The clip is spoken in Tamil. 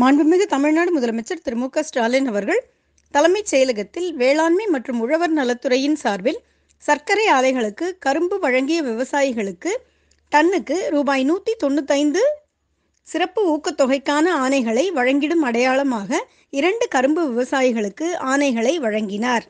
மாண்புமிகு தமிழ்நாடு முதலமைச்சர் திரு மு க ஸ்டாலின் அவர்கள் தலைமைச் செயலகத்தில் வேளாண்மை மற்றும் உழவர் நலத்துறையின் சார்பில் சர்க்கரை ஆலைகளுக்கு கரும்பு வழங்கிய விவசாயிகளுக்கு டன்னுக்கு ரூபாய் நூற்றி தொண்ணூத்தைந்து சிறப்பு ஊக்கத்தொகைக்கான ஆணைகளை வழங்கிடும் அடையாளமாக இரண்டு கரும்பு விவசாயிகளுக்கு ஆணைகளை வழங்கினார்